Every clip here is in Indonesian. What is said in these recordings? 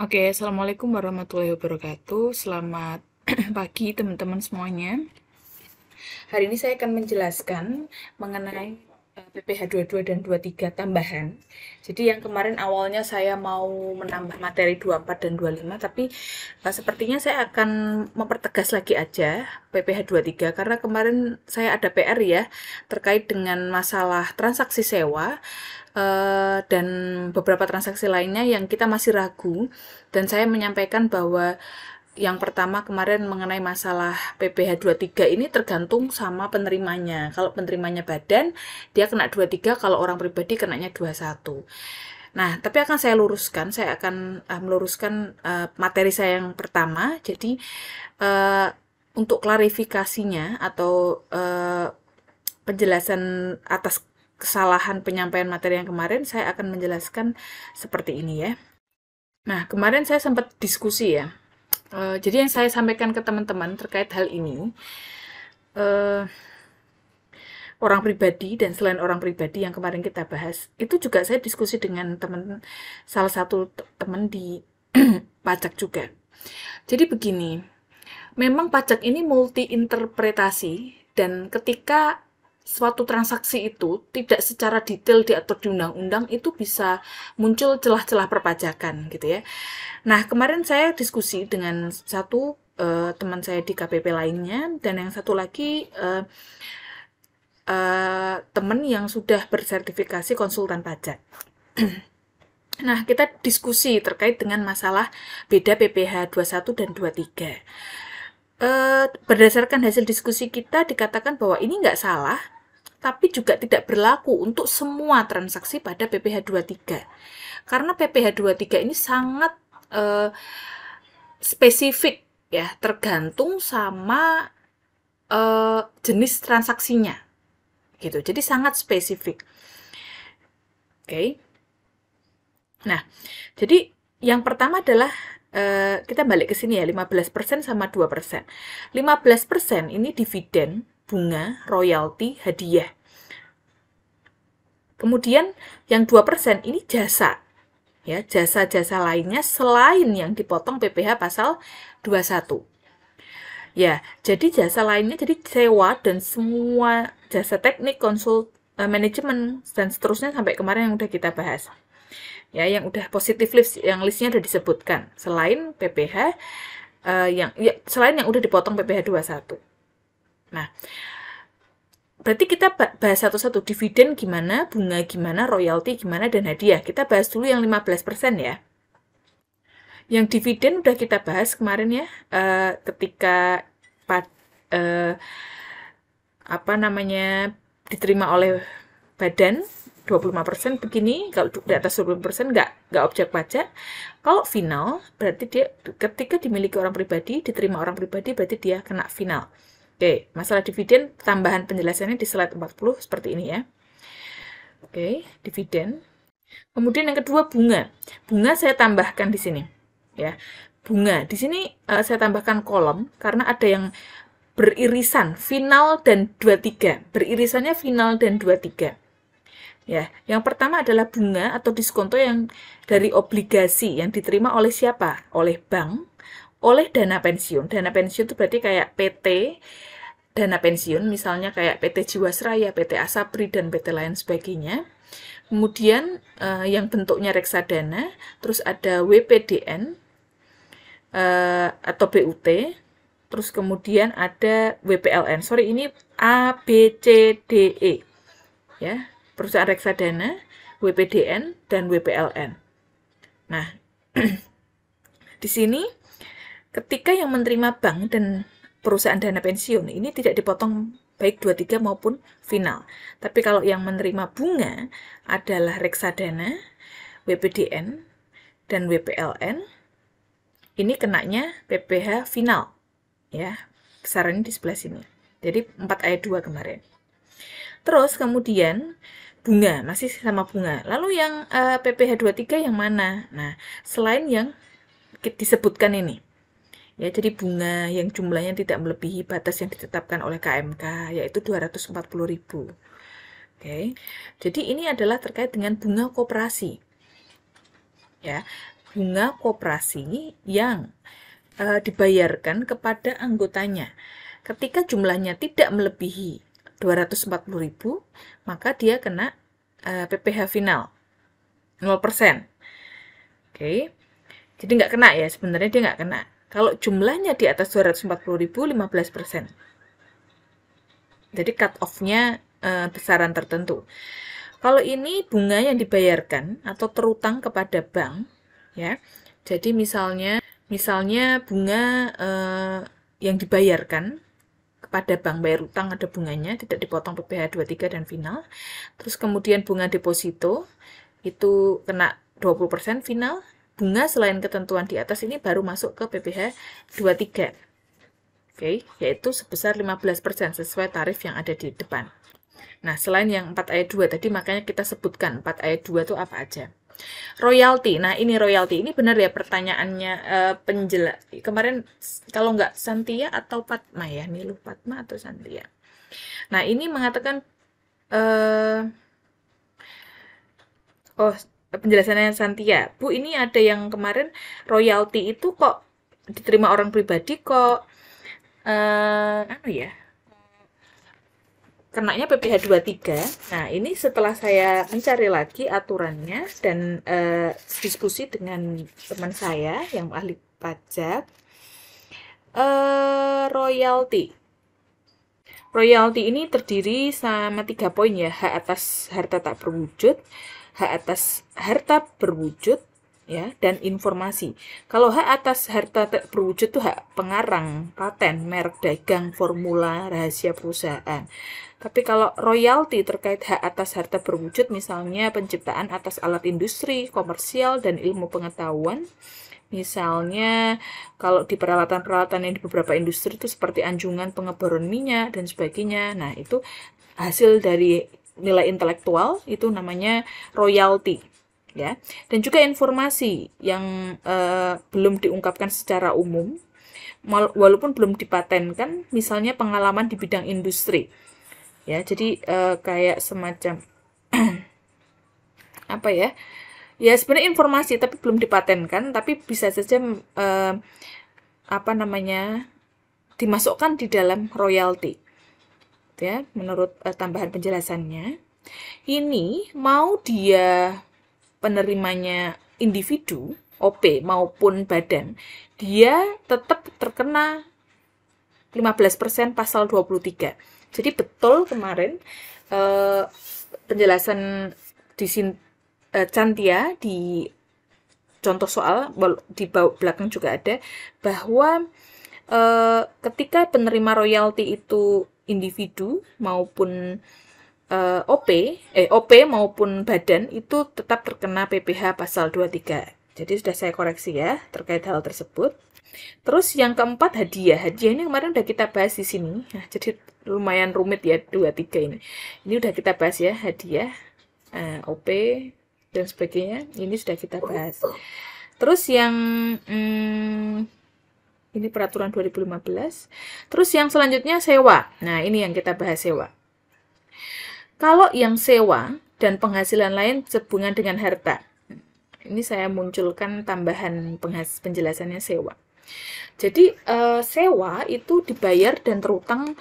Oke, Assalamualaikum warahmatullahi wabarakatuh. Selamat pagi teman-teman semuanya. Hari ini saya akan menjelaskan mengenai PPH eh, 22 dan 23 tambahan. Jadi yang kemarin awalnya saya mau menambah materi 24 dan 25 tapi nah, sepertinya saya akan mempertegas lagi aja PPH 23 karena kemarin saya ada PR ya terkait dengan masalah transaksi sewa Uh, dan beberapa transaksi lainnya yang kita masih ragu dan saya menyampaikan bahwa yang pertama kemarin mengenai masalah PPh 23 ini tergantung sama penerimanya. Kalau penerimanya badan, dia kena 23, kalau orang pribadi kenanya 21. Nah, tapi akan saya luruskan, saya akan uh, meluruskan uh, materi saya yang pertama. Jadi uh, untuk klarifikasinya atau uh, penjelasan atas kesalahan penyampaian materi yang kemarin, saya akan menjelaskan seperti ini ya. Nah, kemarin saya sempat diskusi ya Uh, jadi yang saya sampaikan ke teman-teman terkait hal ini, uh, orang pribadi dan selain orang pribadi yang kemarin kita bahas itu juga saya diskusi dengan teman salah satu teman di pajak juga jadi begini memang pajak ini multi interpretasi dan ketika suatu transaksi itu tidak secara detail diatur di undang-undang itu bisa muncul celah-celah perpajakan gitu ya. Nah, kemarin saya diskusi dengan satu uh, teman saya di KPP lainnya dan yang satu lagi uh, uh, teman yang sudah bersertifikasi konsultan pajak. Nah, kita diskusi terkait dengan masalah beda PPh 21 dan 23. Eh, berdasarkan hasil diskusi kita dikatakan bahwa ini nggak salah, tapi juga tidak berlaku untuk semua transaksi pada PPh 23. Karena PPh 23 ini sangat eh, spesifik ya, tergantung sama eh, jenis transaksinya. Gitu. Jadi sangat spesifik. Oke. Okay. Nah, jadi yang pertama adalah Eh, kita balik ke sini ya, 15% sama 2%. 15% ini dividen, bunga, royalti, hadiah. Kemudian yang 2% ini jasa. Ya, jasa-jasa lainnya selain yang dipotong PPh pasal 21. Ya, jadi jasa lainnya jadi sewa dan semua jasa teknik, konsul, eh, manajemen dan seterusnya sampai kemarin yang udah kita bahas ya yang udah positif list yang listnya udah disebutkan selain PPH uh, eh, yang ya, selain yang udah dipotong PPH 21. Nah, berarti kita bahas satu-satu dividen gimana, bunga gimana, royalti gimana dan hadiah. Kita bahas dulu yang 15% ya. Yang dividen udah kita bahas kemarin ya uh, ketika pad, uh, eh, apa namanya diterima oleh badan 25% begini, kalau di atas 20% nggak, nggak objek pajak. Kalau final, berarti dia ketika dimiliki orang pribadi, diterima orang pribadi, berarti dia kena final. Oke, masalah dividen, tambahan penjelasannya di slide 40 seperti ini ya. Oke, dividen. Kemudian yang kedua bunga. Bunga saya tambahkan di sini. Ya, bunga. Di sini uh, saya tambahkan kolom karena ada yang beririsan final dan 23. Beririsannya final dan 23. Ya, yang pertama adalah bunga atau diskonto yang dari obligasi yang diterima oleh siapa? Oleh bank, oleh dana pensiun. Dana pensiun itu berarti kayak PT dana pensiun misalnya kayak PT Jiwasraya, PT Asabri dan PT lain sebagainya. Kemudian eh, yang bentuknya reksadana, terus ada WPDN eh, atau BUT, terus kemudian ada WPLN. Sorry ini A B C D E. Ya, perusahaan reksadana, WPDN, dan WPLN. Nah, di sini ketika yang menerima bank dan perusahaan dana pensiun ini tidak dipotong baik 23 maupun final. Tapi kalau yang menerima bunga adalah reksadana, WPDN, dan WPLN, ini kenanya PPH final. Ya, besarannya di sebelah sini. Jadi 4 ayat 2 kemarin. Terus kemudian bunga, masih sama bunga. Lalu yang uh, PPh 23 yang mana? Nah, selain yang disebutkan ini. Ya, jadi bunga yang jumlahnya tidak melebihi batas yang ditetapkan oleh KMK yaitu 240.000. Oke. Okay. Jadi ini adalah terkait dengan bunga koperasi. Ya, bunga koperasi yang uh, dibayarkan kepada anggotanya ketika jumlahnya tidak melebihi 240.000 maka dia kena uh, eh, PPh final 0%. Oke. Okay. Jadi nggak kena ya, sebenarnya dia nggak kena. Kalau jumlahnya di atas 240.000 15%. Jadi cut off-nya uh, eh, besaran tertentu. Kalau ini bunga yang dibayarkan atau terutang kepada bank, ya. Jadi misalnya, misalnya bunga eh, yang dibayarkan pada bank bayar utang ada bunganya, tidak dipotong PPh 23 dan final. Terus kemudian bunga deposito itu kena 20% final. Bunga selain ketentuan di atas ini baru masuk ke PPh 23. Oke, yaitu sebesar 15% sesuai tarif yang ada di depan. Nah, selain yang 4 ayat 2 tadi, makanya kita sebutkan 4 ayat 2 itu apa aja royalti. Nah, ini royalti. Ini benar ya pertanyaannya uh, penjela. Kemarin kalau nggak Santia atau Patma ya, ini lu Patma atau Santia. Nah, ini mengatakan uh, oh penjelasannya Santia. Bu, ini ada yang kemarin royalti itu kok diterima orang pribadi kok eh uh, anu apa ya? kenanya PPh 23. Nah, ini setelah saya mencari lagi aturannya dan eh, diskusi dengan teman saya yang ahli pajak e, eh, Royalty Royalti ini terdiri sama tiga poin ya, hak atas harta tak berwujud, hak atas harta berwujud ya dan informasi. Kalau hak atas harta tak berwujud itu hak pengarang, paten, merek dagang, formula, rahasia perusahaan. Tapi kalau royalti terkait hak atas harta berwujud, misalnya penciptaan atas alat industri, komersial, dan ilmu pengetahuan, misalnya kalau di peralatan-peralatan yang di beberapa industri itu seperti anjungan pengeboran minyak dan sebagainya, nah itu hasil dari nilai intelektual itu namanya royalti ya dan juga informasi yang eh, belum diungkapkan secara umum walaupun belum dipatenkan misalnya pengalaman di bidang industri ya jadi uh, kayak semacam apa ya ya sebenarnya informasi tapi belum dipatenkan tapi bisa saja eh, apa namanya dimasukkan di dalam royalti ya menurut uh, tambahan penjelasannya ini mau dia penerimanya individu OP maupun badan dia tetap terkena 15% pasal 23 jadi betul kemarin uh, penjelasan di sin, uh, eh, Cantia di contoh soal di belakang juga ada bahwa uh, ketika penerima royalti itu individu maupun uh, OP eh OP maupun badan itu tetap terkena PPh pasal 23. Jadi sudah saya koreksi ya terkait hal tersebut. Terus yang keempat hadiah. Hadiah ini kemarin udah kita bahas di sini. Nah, jadi lumayan rumit ya dua tiga ini ini udah kita bahas ya hadiah uh, eh, op dan sebagainya ini sudah kita bahas terus yang hmm, ini peraturan 2015 terus yang selanjutnya sewa nah ini yang kita bahas sewa kalau yang sewa dan penghasilan lain sehubungan dengan harta ini saya munculkan tambahan penjelasannya sewa jadi uh, sewa itu dibayar dan terutang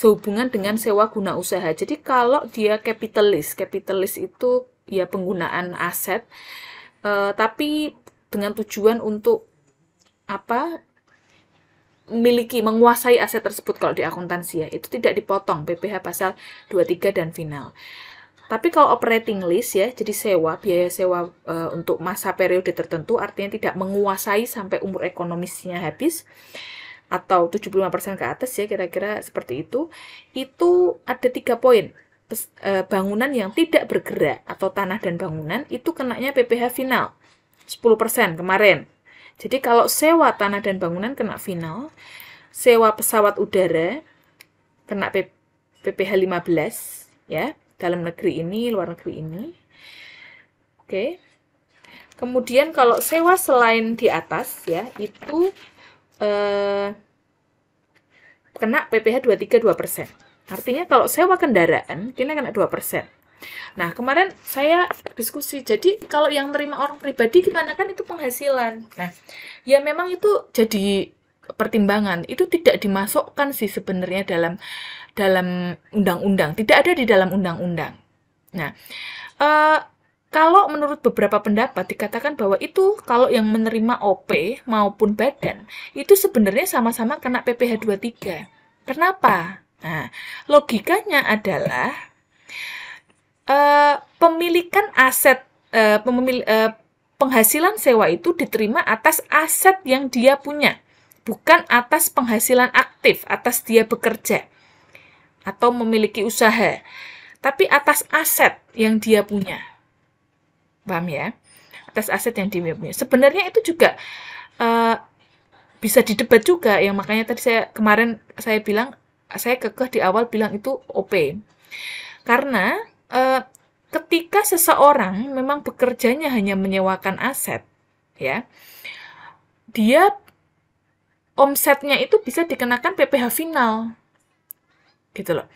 sehubungan dengan iya. sewa guna usaha. Jadi kalau dia kapitalis, kapitalis itu ya penggunaan aset, eh, tapi dengan tujuan untuk apa? Miliki, menguasai aset tersebut kalau di akuntansi ya itu tidak dipotong PPh pasal 23 dan final. Tapi kalau operating list ya, jadi sewa, biaya sewa e, untuk masa periode tertentu artinya tidak menguasai sampai umur ekonomisnya habis atau 75% ke atas ya kira-kira seperti itu, itu ada tiga poin eh, bangunan yang tidak bergerak atau tanah dan bangunan itu kenanya PPH final 10% kemarin. Jadi kalau sewa tanah dan bangunan kena final, sewa pesawat udara kena PPH 15 ya, dalam negeri ini, luar negeri ini. Oke. Kemudian kalau sewa selain di atas ya, itu eh, kena PPh 23 2%. Artinya kalau sewa kendaraan, kita kena 2%. Nah, kemarin saya diskusi, jadi kalau yang terima orang pribadi, gimana kan itu penghasilan. Nah, ya memang itu jadi pertimbangan. Itu tidak dimasukkan sih sebenarnya dalam dalam undang-undang. Tidak ada di dalam undang-undang. Nah, uh, kalau menurut beberapa pendapat dikatakan bahwa itu kalau yang menerima OP maupun badan itu sebenarnya sama-sama kena PPh 23. Kenapa? Nah, logikanya adalah uh, pemilikan aset uh, eh, pemil, uh, eh, penghasilan sewa itu diterima atas aset yang dia punya, bukan atas penghasilan aktif, atas dia bekerja atau memiliki usaha, tapi atas aset yang dia punya paham ya atas aset yang dimiliki sebenarnya itu juga uh, bisa didebat juga yang makanya tadi saya kemarin saya bilang saya kekeh di awal bilang itu OP karena uh, ketika seseorang memang bekerjanya hanya menyewakan aset ya dia omsetnya itu bisa dikenakan PPh final gitu loh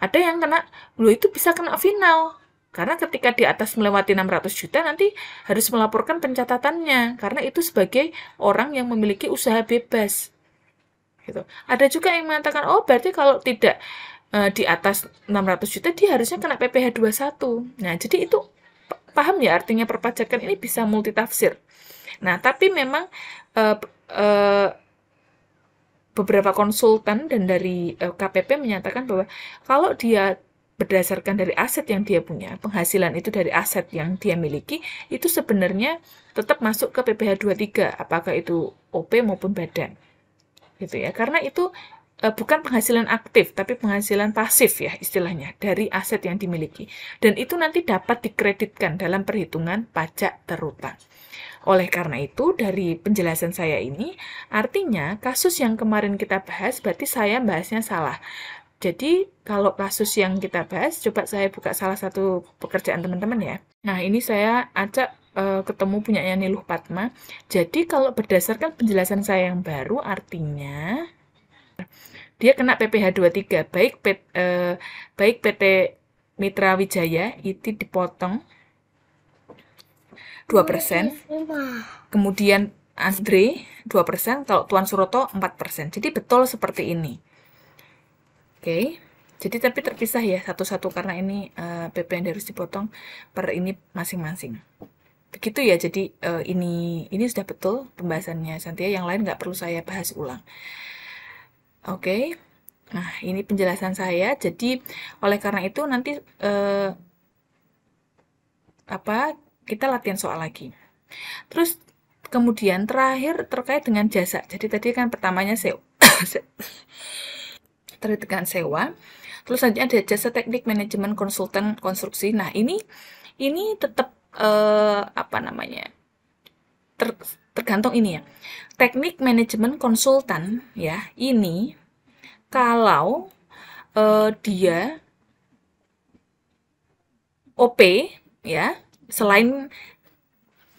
ada yang kena lo itu bisa kena final karena ketika di atas melewati 600 juta nanti harus melaporkan pencatatannya karena itu sebagai orang yang memiliki usaha bebas. Gitu. Ada juga yang mengatakan, "Oh, berarti kalau tidak e, di atas 600 juta dia harusnya kena PPh 21." Nah, jadi itu paham ya artinya perpajakan ini bisa multitafsir. Nah, tapi memang e, e, beberapa konsultan dan dari KPP menyatakan bahwa kalau dia berdasarkan dari aset yang dia punya, penghasilan itu dari aset yang dia miliki, itu sebenarnya tetap masuk ke PPh 23, apakah itu OP maupun badan. Gitu ya. Karena itu e, bukan penghasilan aktif, tapi penghasilan pasif ya istilahnya dari aset yang dimiliki. Dan itu nanti dapat dikreditkan dalam perhitungan pajak terutang. Oleh karena itu, dari penjelasan saya ini, artinya kasus yang kemarin kita bahas berarti saya bahasnya salah. Jadi kalau kasus yang kita bahas, coba saya buka salah satu pekerjaan teman-teman ya. Nah ini saya ajak e, ketemu punyanya Niluh Patma. Jadi kalau berdasarkan penjelasan saya yang baru, artinya dia kena PPh 23 baik P, eh, baik PT Mitra Wijaya itu dipotong 2%. Iya, iya, iya. Kemudian Andre 2%, kalau Tuan Suroto 4%. Jadi betul seperti ini. Oke. Jadi tapi terpisah ya satu-satu karena ini uh, eh, PPN harus dipotong per ini masing-masing. Begitu ya. Jadi uh, ini ini sudah betul pembahasannya Santia. Yang lain nggak perlu saya bahas ulang. Oke. Nah ini penjelasan saya. Jadi oleh karena itu nanti uh, apa kita latihan soal lagi. Terus kemudian terakhir terkait dengan jasa. Jadi tadi kan pertamanya saya terkait sewa. Terus saja ada jasa teknik manajemen konsultan konstruksi. Nah, ini ini tetap eh, apa namanya? Ter, tergantung ini ya. Teknik manajemen konsultan ya, ini kalau eh, dia OP ya, selain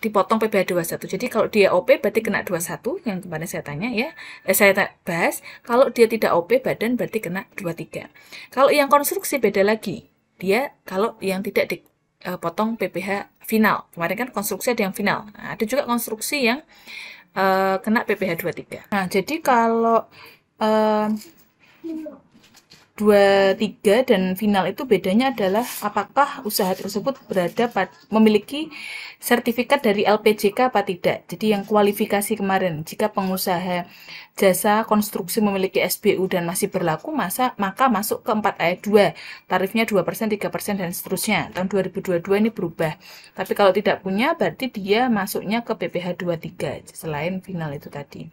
dipotong PBH 21. Jadi kalau dia OP berarti kena 21 yang kemarin saya tanya ya. Eh, saya bahas kalau dia tidak OP badan berarti kena 23. Kalau yang konstruksi beda lagi. Dia kalau yang tidak dipotong eh, PPH final. Kemarin kan konstruksi ada yang final. Nah, ada juga konstruksi yang uh, kena PPH 23. Nah, jadi kalau uh, dua tiga dan final itu bedanya adalah apakah usaha tersebut berada pad, memiliki sertifikat dari LPJK apa tidak. Jadi yang kualifikasi kemarin jika pengusaha jasa konstruksi memiliki SBU dan masih berlaku masa maka masuk ke 4 ayat 2. Tarifnya 2%, 3% dan seterusnya. Tahun 2022 ini berubah. Tapi kalau tidak punya berarti dia masuknya ke PPh 23 selain final itu tadi.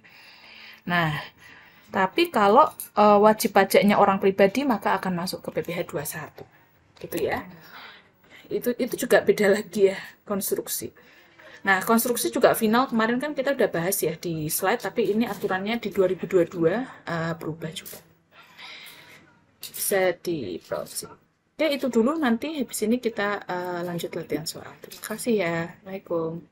Nah, tapi kalau e, wajib pajaknya orang pribadi maka akan masuk ke PPh 21. Gitu ya. Itu itu juga beda lagi ya konstruksi. Nah, konstruksi juga final kemarin kan kita udah bahas ya di slide tapi ini aturannya di 2022 e, eh, berubah juga. Bisa di browsing. Ya itu dulu nanti habis ini kita uh, lanjut latihan soal. Terima kasih ya. Waalaikumsalam.